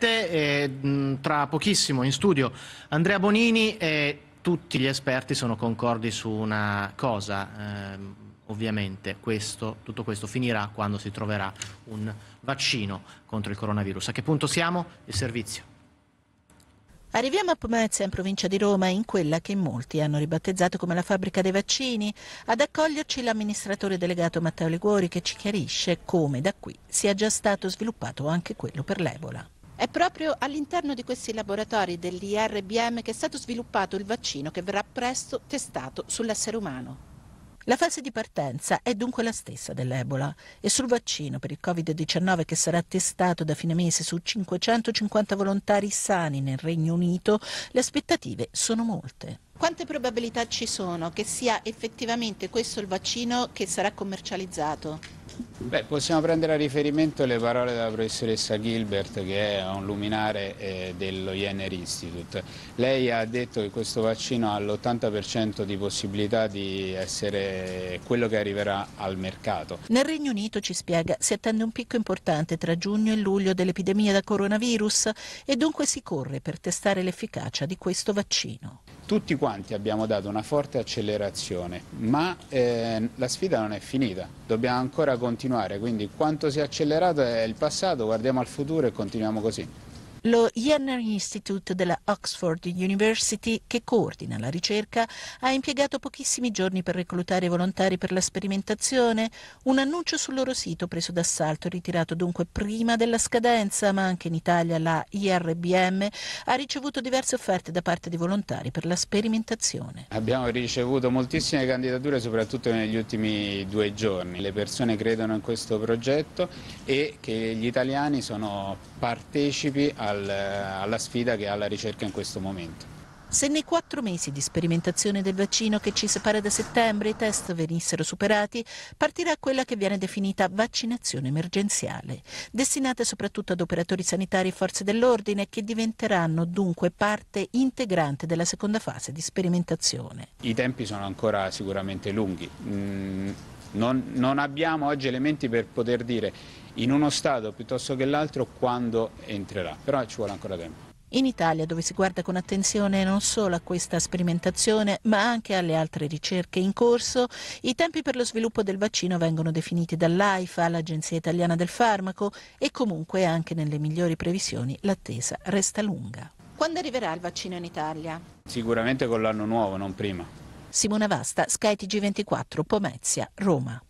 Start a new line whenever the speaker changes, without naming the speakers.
7, mm, tra pochissimo in studio Andrea Bonini e tutti gli esperti sono concordi su una cosa, ehm, ovviamente questo, tutto questo finirà quando si troverà un vaccino contro il coronavirus. A che punto siamo? Il servizio.
Arriviamo a Pomezia, in provincia di Roma, in quella che molti hanno ribattezzato come la fabbrica dei vaccini. Ad accoglierci l'amministratore delegato Matteo Liguori che ci chiarisce come da qui sia già stato sviluppato anche quello per l'Ebola proprio all'interno di questi laboratori dell'IRBM che è stato sviluppato il vaccino che verrà presto testato sull'essere umano. La fase di partenza è dunque la stessa dell'Ebola e sul vaccino per il Covid-19 che sarà testato da fine mese su 550 volontari sani nel Regno Unito, le aspettative sono molte. Quante probabilità ci sono che sia effettivamente questo il vaccino che sarà commercializzato?
Beh, possiamo prendere a riferimento le parole della professoressa Gilbert che è un luminare eh, dello Jenner Institute. Lei ha detto che questo vaccino ha l'80% di possibilità di essere quello che arriverà al mercato.
Nel Regno Unito, ci spiega, si attende un picco importante tra giugno e luglio dell'epidemia da coronavirus e dunque si corre per testare l'efficacia di questo vaccino tutti quanti
abbiamo dato una forte accelerazione, ma eh, la sfida non è finita, dobbiamo ancora continuare continuare, quindi quanto si è accelerato è il passato, guardiamo al futuro e continuiamo così.
Lo Jenner Institute della Oxford University, che coordina la ricerca, ha impiegato pochissimi giorni per reclutare volontari per la sperimentazione. Un annuncio sul loro sito preso d'assalto e ritirato dunque prima della scadenza, ma anche in Italia la IRBM ha ricevuto diverse offerte da parte di volontari per la sperimentazione.
Abbiamo ricevuto moltissime candidature, soprattutto negli ultimi due giorni. Le persone credono in questo progetto e che gli italiani sono partecipi a al, alla sfida che ha la ricerca in questo momento.
Se nei quattro mesi di sperimentazione del vaccino che ci separa da settembre i test venissero superati, partirà quella che viene definita vaccinazione emergenziale, destinata soprattutto ad operatori sanitari e forze dell'ordine che diventeranno dunque parte integrante della seconda fase di sperimentazione.
I tempi sono ancora sicuramente lunghi. Mm non, non abbiamo oggi elementi per poter dire in uno Stato piuttosto che l'altro quando entrerà, però ci vuole ancora tempo.
In Italia, dove si guarda con attenzione non solo a questa sperimentazione, ma anche alle altre ricerche in corso, i tempi per lo sviluppo del vaccino vengono definiti dall'AIFA, l'Agenzia Italiana del Farmaco, e comunque anche nelle migliori previsioni l'attesa resta lunga. Quando arriverà il vaccino in Italia?
Sicuramente con l'anno nuovo, non prima.
Simona Vasta, skytg 24 Pomezia, Roma.